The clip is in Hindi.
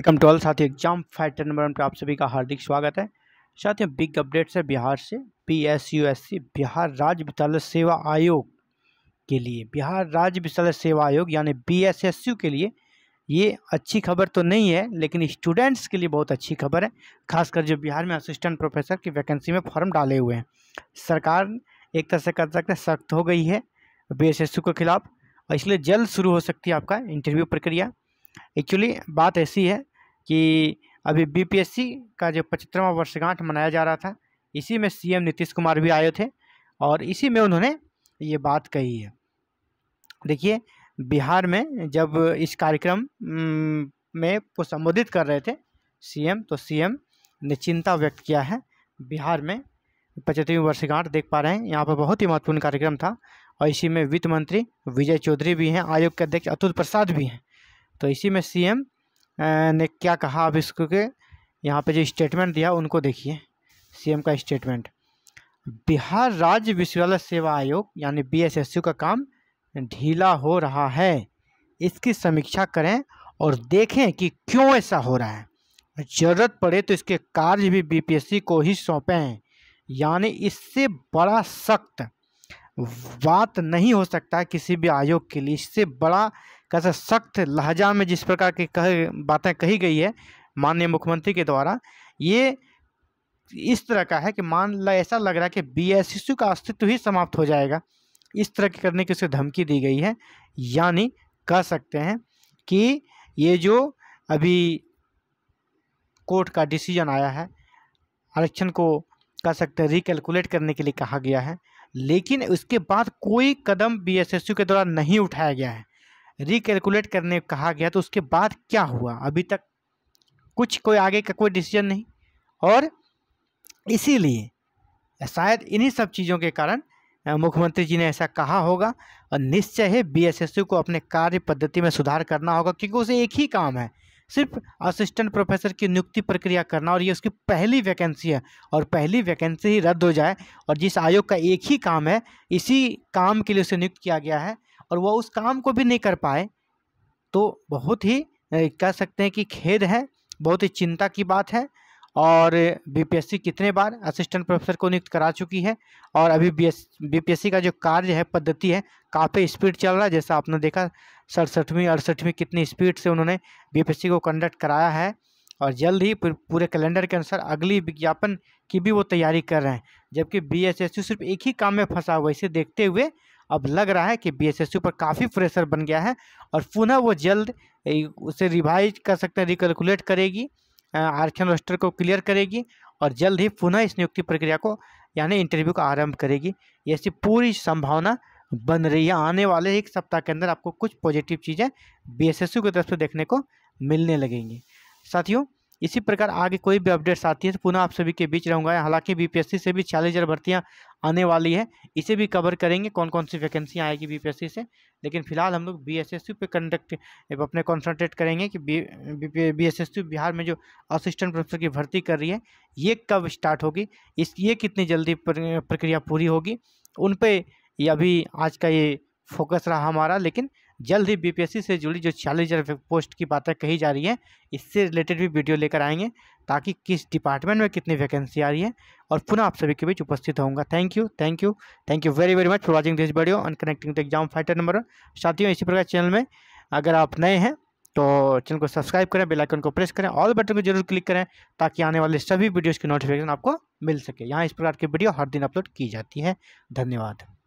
एकम ट्वेल्थ साथी एग्जाम फाइटर नंबर वन आप सभी का हार्दिक स्वागत है साथियों बिग अपडेट्स है बिहार से P S U S C Bihar राज्य विद्यालय सेवा आयोग के लिए बिहार राज्य विद्यालय सेवा आयोग यानी बी एस एस यू के लिए ये अच्छी खबर तो नहीं है लेकिन स्टूडेंट्स के लिए बहुत अच्छी खबर है खासकर जो बिहार में असिस्टेंट प्रोफेसर की वैकेंसी में फॉर्म डाले हुए हैं सरकार एक तरह से कर सकते हैं सख्त हो गई है बी एस एस यू के खिलाफ इसलिए जल्द शुरू हो सकती है आपका इंटरव्यू प्रक्रिया एक्चुअली बात ऐसी है कि अभी बीपीएससी का जो पचहत्तरवा वर्षगांठ मनाया जा रहा था इसी में सीएम नीतीश कुमार भी आए थे और इसी में उन्होंने ये बात कही है देखिए बिहार में जब इस कार्यक्रम में को संबोधित कर रहे थे सीएम तो सीएम ने चिंता व्यक्त किया है बिहार में पचहत्तरवीं वर्षगांठ देख पा रहे हैं यहाँ पर बहुत ही महत्वपूर्ण कार्यक्रम था और इसी में वित्त मंत्री विजय चौधरी भी हैं आयोग के अध्यक्ष अतुल प्रसाद भी हैं तो इसी में सीएम ने क्या कहा अब इसको के यहाँ पे जो स्टेटमेंट दिया उनको देखिए सीएम का स्टेटमेंट बिहार राज्य विश्वविद्यालय सेवा आयोग यानी बीएसएसयू का काम ढीला हो रहा है इसकी समीक्षा करें और देखें कि क्यों ऐसा हो रहा है ज़रूरत पड़े तो इसके कार्य भी बीपीएससी को ही सौंपें यानी इससे बड़ा सख्त बात नहीं हो सकता किसी भी आयोग के लिए इससे बड़ा कैसा सख्त लहजा में जिस प्रकार की कह बातें कही गई है माननीय मुख्यमंत्री के द्वारा ये इस तरह का है कि मान ल ऐसा लग रहा है कि बी का अस्तित्व ही समाप्त हो जाएगा इस तरह की करने की उसे धमकी दी गई है यानी कह सकते हैं कि ये जो अभी कोर्ट का डिसीजन आया है आरक्षण को कह सकते हैं रिकैलकुलेट करने के लिए कहा गया है लेकिन उसके बाद कोई कदम बीएसएसयू के द्वारा नहीं उठाया गया है रिकेलकुलेट करने कहा गया तो उसके बाद क्या हुआ अभी तक कुछ कोई आगे का कोई डिसीजन नहीं और इसीलिए शायद इन्हीं सब चीज़ों के कारण मुख्यमंत्री जी ने ऐसा कहा होगा और निश्चय है बी को अपने कार्य पद्धति में सुधार करना होगा क्योंकि उसे एक ही काम है सिर्फ असिस्टेंट प्रोफेसर की नियुक्ति प्रक्रिया करना और ये उसकी पहली वैकेंसी है और पहली वैकेंसी ही रद्द हो जाए और जिस आयोग का एक ही काम है इसी काम के लिए उसे नियुक्त किया गया है और वह उस काम को भी नहीं कर पाए तो बहुत ही कह सकते हैं कि खेद है बहुत ही चिंता की बात है और बीपीएससी कितने बार असिस्टेंट प्रोफेसर को नियुक्त करा चुकी है और अभी बीपीएससी का जो कार्य है पद्धति है काफ़ी स्पीड चल रहा है जैसा आपने देखा सड़सठवीं अड़सठवीं कितनी स्पीड से उन्होंने बीपीएससी को कंडक्ट कराया है और जल्द ही पूरे कैलेंडर के अनुसार अगली विज्ञापन की भी वो तैयारी कर रहे हैं जबकि बी सिर्फ एक ही काम में फंसा हुआ इसे देखते हुए अब लग रहा है कि बी पर काफ़ी प्रेशर बन गया है और पुनः वो जल्द उसे रिवाइज कर सकते हैं रिकलकुलेट करेगी आरक्षण रोस्टर को क्लियर करेगी और जल्द ही पुनः इस नियुक्ति प्रक्रिया को यानी इंटरव्यू का आरंभ करेगी ऐसी पूरी संभावना बन रही है आने वाले एक सप्ताह के अंदर आपको कुछ पॉजिटिव चीज़ें बी की तरफ से देखने को मिलने लगेंगी साथियों इसी प्रकार आगे कोई भी अपडेट्स आती है तो पुनः आप सभी के बीच रहूँगा हालांकि बीपीएससी से भी छियालीस हज़ार भर्तियाँ आने वाली है इसे भी कवर करेंगे कौन कौन सी वैकेंसी आएगी बीपीएससी से लेकिन फिलहाल हम लोग बीएसएसयू पे कंडक्ट अपने कॉन्सेंट्रेट करेंगे कि बी बीएसएसयू बिहार में जो असिस्टेंट प्रोफेसर की भर्ती कर रही है ये कब स्टार्ट होगी इस ये कितनी जल्दी प्रक्रिया पूरी होगी उन पर अभी आज का ये फोकस रहा हमारा लेकिन जल्द ही बीपीएससी से जुड़ी जो छियालीस हज़ार पोस्ट की बातें कही जा रही है इससे रिलेटेड भी वीडियो लेकर आएंगे ताकि किस डिपार्टमेंट में कितनी वैकेंसी आ रही है और पुनः आप सभी के बीच उपस्थित होऊंगा thank you thank you thank you very very much for watching this video and connecting the exam fighter number साथियों इसी प्रकार चैनल में अगर आप नए हैं तो चैनल को सब्सक्राइब करें बेल आइकन को प्रेस करें ऑल बटन को जरूर क्लिक करें ताकि आने वाले सभी वीडियोज़ की नोटिफिकेशन आपको मिल सके यहाँ इस प्रकार की वीडियो हर दिन अपलोड की जाती है धन्यवाद